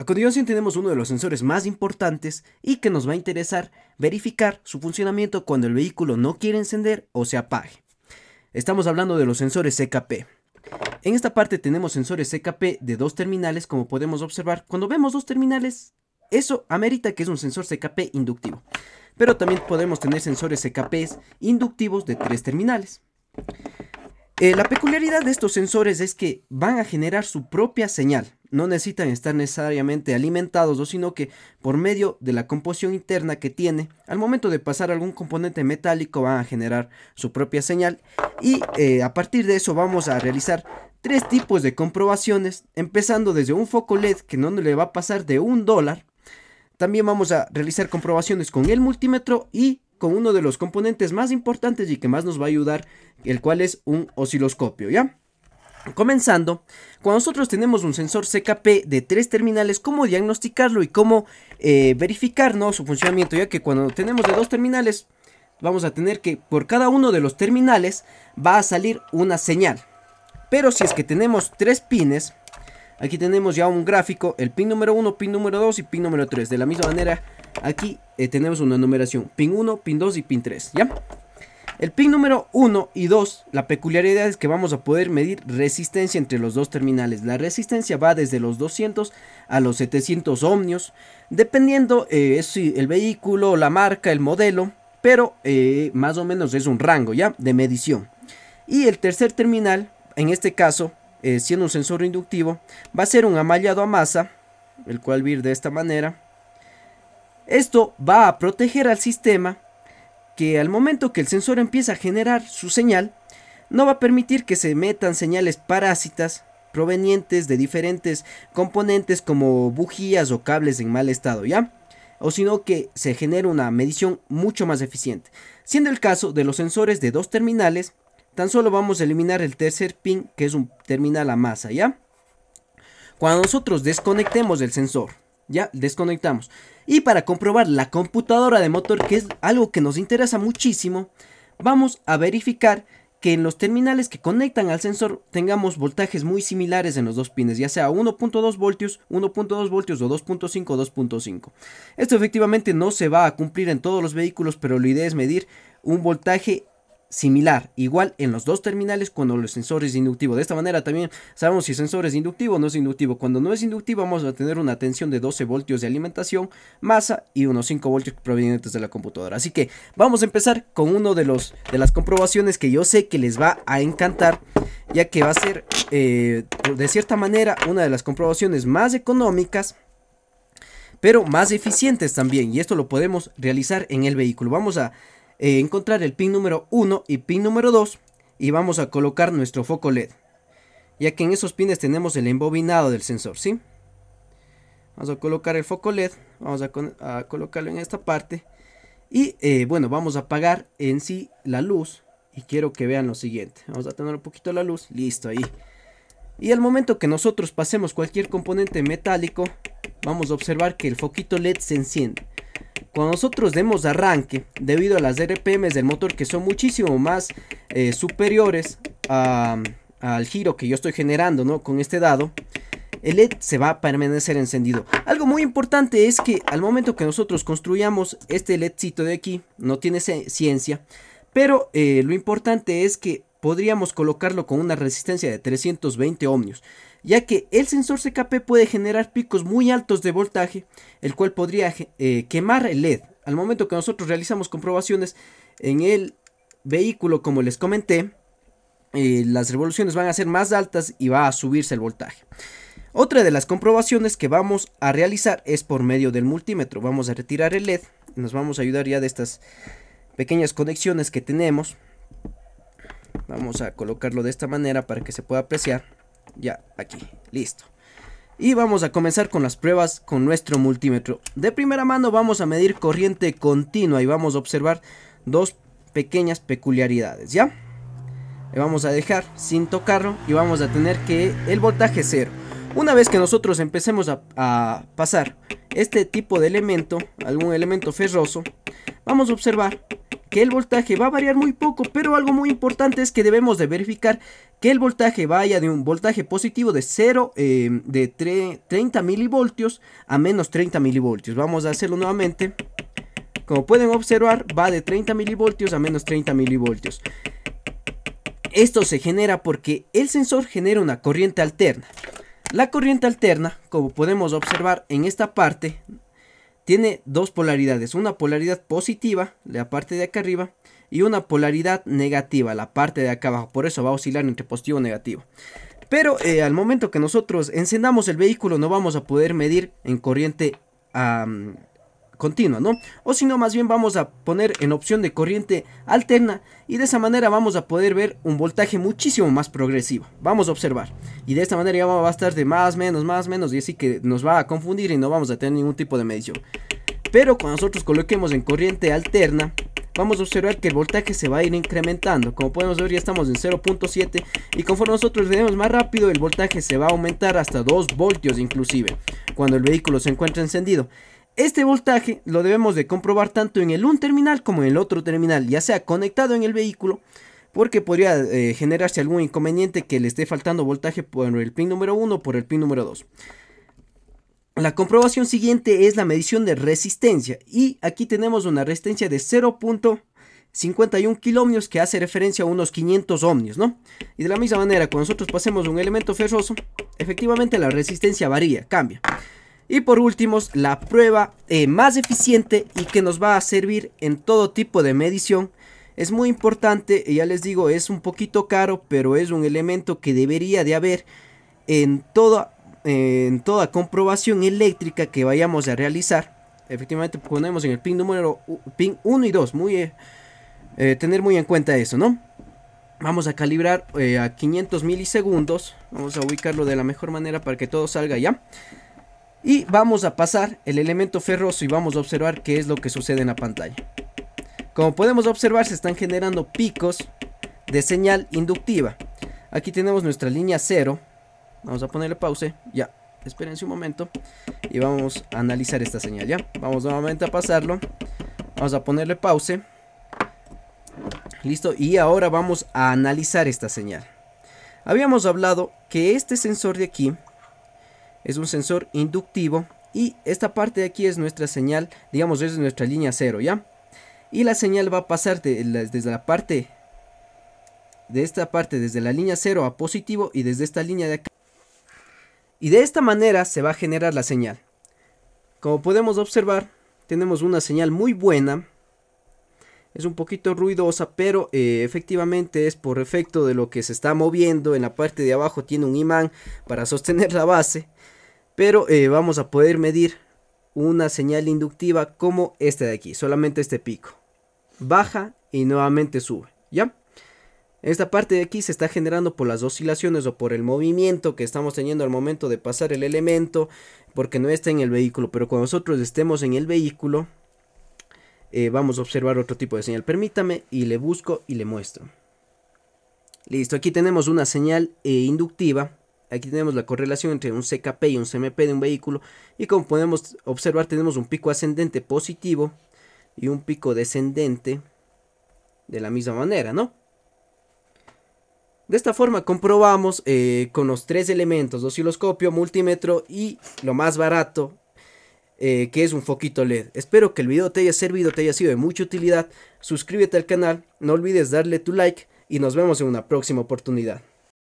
A continuación tenemos uno de los sensores más importantes y que nos va a interesar verificar su funcionamiento cuando el vehículo no quiere encender o se apague. Estamos hablando de los sensores CKP. En esta parte tenemos sensores CKP de dos terminales como podemos observar. Cuando vemos dos terminales, eso amerita que es un sensor CKP inductivo. Pero también podemos tener sensores CKP inductivos de tres terminales. Eh, la peculiaridad de estos sensores es que van a generar su propia señal. No necesitan estar necesariamente alimentados, sino que por medio de la composición interna que tiene, al momento de pasar algún componente metálico van a generar su propia señal. Y eh, a partir de eso vamos a realizar tres tipos de comprobaciones, empezando desde un foco LED que no le va a pasar de un dólar. También vamos a realizar comprobaciones con el multímetro y con uno de los componentes más importantes y que más nos va a ayudar, el cual es un osciloscopio, ¿ya? Comenzando, cuando nosotros tenemos un sensor CKP de tres terminales, cómo diagnosticarlo y cómo eh, verificar su funcionamiento, ya que cuando tenemos de dos terminales, vamos a tener que por cada uno de los terminales va a salir una señal. Pero si es que tenemos tres pines, aquí tenemos ya un gráfico, el pin número 1, pin número 2 y pin número 3. De la misma manera Aquí eh, tenemos una numeración, pin 1, pin 2 y pin 3, ¿ya? El pin número 1 y 2, la peculiaridad es que vamos a poder medir resistencia entre los dos terminales. La resistencia va desde los 200 a los 700 ohmios, dependiendo eh, si el vehículo, la marca, el modelo, pero eh, más o menos es un rango ya de medición. Y el tercer terminal, en este caso, siendo un sensor inductivo, va a ser un amallado a masa, el cual vir de esta manera esto va a proteger al sistema que al momento que el sensor empieza a generar su señal, no va a permitir que se metan señales parásitas provenientes de diferentes componentes como bujías o cables en mal estado, ¿ya? O sino que se genera una medición mucho más eficiente. Siendo el caso de los sensores de dos terminales, tan solo vamos a eliminar el tercer pin que es un terminal a masa, ¿ya? Cuando nosotros desconectemos el sensor ya desconectamos. Y para comprobar la computadora de motor, que es algo que nos interesa muchísimo, vamos a verificar que en los terminales que conectan al sensor tengamos voltajes muy similares en los dos pines, ya sea 1.2 voltios, 1.2 voltios o 2.5 2.5. Esto efectivamente no se va a cumplir en todos los vehículos, pero la idea es medir un voltaje similar, igual en los dos terminales cuando el sensor es inductivo. De esta manera también sabemos si el sensor es inductivo o no es inductivo. Cuando no es inductivo vamos a tener una tensión de 12 voltios de alimentación, masa y unos 5 voltios provenientes de la computadora. Así que vamos a empezar con uno de los de las comprobaciones que yo sé que les va a encantar, ya que va a ser eh, de cierta manera una de las comprobaciones más económicas pero más eficientes también y esto lo podemos realizar en el vehículo. Vamos a eh, encontrar el pin número 1 y pin número 2 y vamos a colocar nuestro foco LED. Ya que en esos pines tenemos el embobinado del sensor, ¿sí? Vamos a colocar el foco LED, vamos a, colocarlo en esta parte. Y eh, bueno, vamos a apagar en sí la luz y quiero que vean lo siguiente. Vamos a tener un poquito la luz, listo ahí. Y al momento que nosotros pasemos cualquier componente metálico, vamos a observar que el foquito LED se enciende. Cuando nosotros demos arranque, debido a las RPMs del motor que son muchísimo más eh, superiores al giro que yo estoy generando ¿no? con este dado, el LED se va a permanecer encendido. Algo muy importante es que al momento que nosotros construyamos este LEDcito de aquí, no tiene ciencia, pero eh, lo importante es que podríamos colocarlo con una resistencia de 320 ohmios ya que el sensor CKP puede generar picos muy altos de voltaje, el cual podría eh, quemar el LED. Al momento que nosotros realizamos comprobaciones en el vehículo, como les comenté, eh, las revoluciones van a ser más altas y va a subirse el voltaje. Otra de las comprobaciones que vamos a realizar es por medio del multímetro. Vamos a retirar el LED, nos vamos a ayudar ya de estas pequeñas conexiones que tenemos. Vamos a colocarlo de esta manera para que se pueda apreciar. Ya, aquí, listo. Y vamos a comenzar con las pruebas con nuestro multímetro. De primera mano vamos a medir corriente continua y vamos a observar dos pequeñas peculiaridades, ¿ya? Le vamos a dejar sin tocarlo y vamos a tener que el voltaje cero. Una vez que nosotros empecemos a, a, pasar este tipo de elemento, algún elemento ferroso, vamos a observar que el voltaje va a variar muy poco, pero algo muy importante es que debemos de verificar que el voltaje vaya de un voltaje positivo de 0, em, de 30 milivoltios a menos 30 milivoltios. Vamos a hacerlo nuevamente. Como pueden observar, va de 30 milivoltios a menos 30 milivoltios. Esto se genera porque el sensor genera una corriente alterna. La corriente alterna, como podemos observar en esta parte, tiene dos polaridades, una polaridad positiva, la parte de acá arriba, y una polaridad negativa, la parte de acá abajo, por eso va a oscilar entre positivo y negativo. Pero eh, al momento que nosotros encendamos el vehículo no vamos a poder medir en corriente continua, ¿no? O si no, más bien vamos a poner en opción de corriente alterna y de esa manera vamos a poder ver un voltaje muchísimo más progresivo. Vamos a observar. Y de esta manera ya va a estar de más, menos, más, menos y así que nos va a confundir y no vamos a tener ningún tipo de medición. Pero cuando nosotros coloquemos en corriente alterna, vamos a observar que el voltaje se va a ir incrementando. Como podemos ver ya estamos en 0.7 y conforme nosotros le más rápido el voltaje se va a aumentar hasta 2 voltios inclusive cuando el vehículo se encuentra encendido. Este voltaje lo debemos de comprobar tanto en el un terminal como en el otro terminal, ya sea conectado en el vehículo, porque podría eh, generarse algún inconveniente que le esté faltando voltaje por el pin número 1 o por el pin número 2. La comprobación siguiente es la medición de resistencia y aquí tenemos una resistencia de 0.51 kilómetros que hace referencia a unos 500 ohmios, ¿no? Y de la misma manera, cuando nosotros pasemos un elemento ferroso, efectivamente la resistencia varía, cambia. Y por último, la prueba eh, más eficiente y que nos va a servir en todo tipo de medición. Es muy importante, eh, ya les digo, es un poquito caro, pero es un elemento que debería de haber en toda, en toda comprobación eléctrica que vayamos a realizar. Efectivamente ponemos en el pin número pin 1 y 2, muy, eh, tener muy en cuenta eso, ¿no? Vamos a calibrar a 500 milisegundos, vamos a ubicarlo de la mejor manera para que todo salga ya. Y vamos a pasar el elemento ferroso y vamos a observar qué es lo que sucede en la pantalla. Como podemos observar se están generando picos de señal inductiva. Aquí tenemos nuestra línea 0. Vamos a ponerle pause. Ya, esperen un momento. Y vamos a analizar esta señal ya. Vamos nuevamente a pasarlo. Vamos a ponerle pause. Listo, y ahora vamos a analizar esta señal. Habíamos hablado que este sensor de aquí es un sensor inductivo y esta parte de aquí es nuestra señal, digamos, es nuestra línea cero, ¿ya? Y la señal va a pasar desde la parte, de esta parte, desde la línea cero a positivo y desde esta línea de acá. Y de esta manera se va a generar la señal. Como podemos observar, tenemos una señal muy buena es un poquito ruidosa, pero eh, efectivamente es por efecto de lo que se está moviendo. En la parte de abajo tiene un imán para sostener la base, pero eh, vamos a poder medir una señal inductiva como esta de aquí, solamente este pico. Baja y nuevamente sube, ¿ya? Esta parte de aquí se está generando por las oscilaciones o por el movimiento que estamos teniendo al momento de pasar el elemento porque no está en el vehículo, pero cuando nosotros estemos en el vehículo eh, vamos a observar otro tipo de señal. Permítame y le busco y le muestro. Listo, aquí tenemos una señal eh, inductiva. Aquí tenemos la correlación entre un CKP y un CMP de un vehículo. Y como podemos observar tenemos un pico ascendente positivo y un pico descendente de la misma manera, ¿no? De esta forma comprobamos eh, con los tres elementos, osciloscopio, multímetro y lo más barato, eh, que es un foquito LED. Espero que el video te haya servido, te haya sido de mucha utilidad. Suscríbete al canal, no olvides darle tu like y nos vemos en una próxima oportunidad.